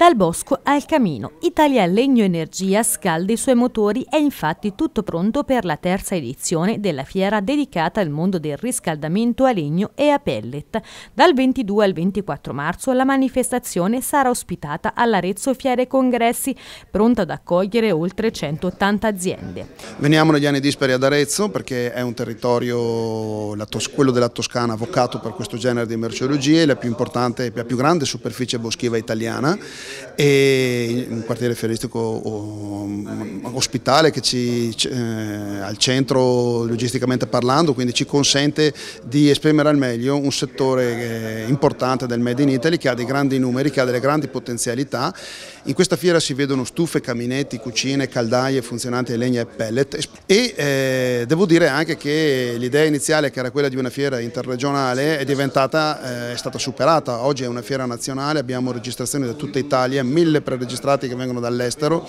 Dal bosco al camino, Italia Legno Energia scalda i suoi motori, è infatti tutto pronto per la terza edizione della fiera dedicata al mondo del riscaldamento a legno e a pellet. Dal 22 al 24 marzo la manifestazione sarà ospitata all'Arezzo Fiere Congressi, pronta ad accogliere oltre 180 aziende. Veniamo negli anni dispari ad Arezzo perché è un territorio, quello della Toscana, avvocato per questo genere di merceologie, la più importante e la più grande superficie boschiva italiana e un quartiere fieristico um, ospitale che ci, eh, al centro logisticamente parlando, quindi ci consente di esprimere al meglio un settore eh, importante del Made in Italy che ha dei grandi numeri, che ha delle grandi potenzialità. In questa fiera si vedono stufe, caminetti, cucine, caldaie funzionanti di legna e pellet e eh, devo dire anche che l'idea iniziale che era quella di una fiera interregionale è diventata, eh, è stata superata, oggi è una fiera nazionale, abbiamo registrazioni da tutta Italia Italia, mille preregistrati che vengono dall'estero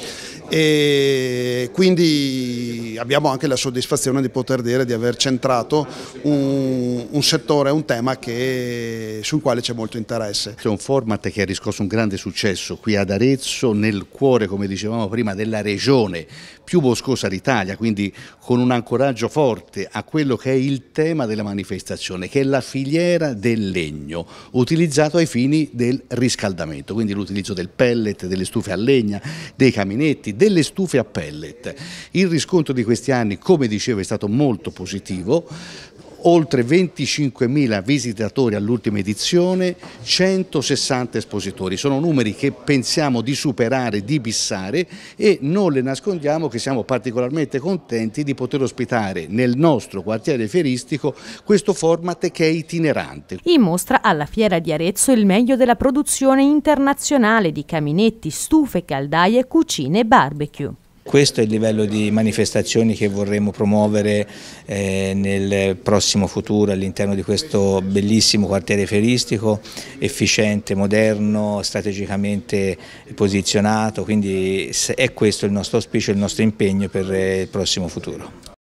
e quindi abbiamo anche la soddisfazione di poter dire di aver centrato un, un settore, un tema che, sul quale c'è molto interesse. È un format che ha riscosso un grande successo qui ad Arezzo, nel cuore, come dicevamo prima, della regione più boscosa d'Italia, quindi con un ancoraggio forte a quello che è il tema della manifestazione, che è la filiera del legno utilizzato ai fini del riscaldamento, quindi l'utilizzo del pellet, delle stufe a legna, dei caminetti, delle stufe a pellet. Il riscontro di questi anni, come dicevo, è stato molto positivo, oltre 25.000 visitatori all'ultima edizione, 160 espositori. Sono numeri che pensiamo di superare, di bissare e non le nascondiamo che siamo particolarmente contenti di poter ospitare nel nostro quartiere fieristico questo format che è itinerante. In mostra alla Fiera di Arezzo il meglio della produzione internazionale di caminetti, stufe, caldaie, cucine e barbecue. Questo è il livello di manifestazioni che vorremmo promuovere eh, nel prossimo futuro all'interno di questo bellissimo quartiere feristico, efficiente, moderno, strategicamente posizionato, quindi è questo il nostro auspicio, il nostro impegno per eh, il prossimo futuro.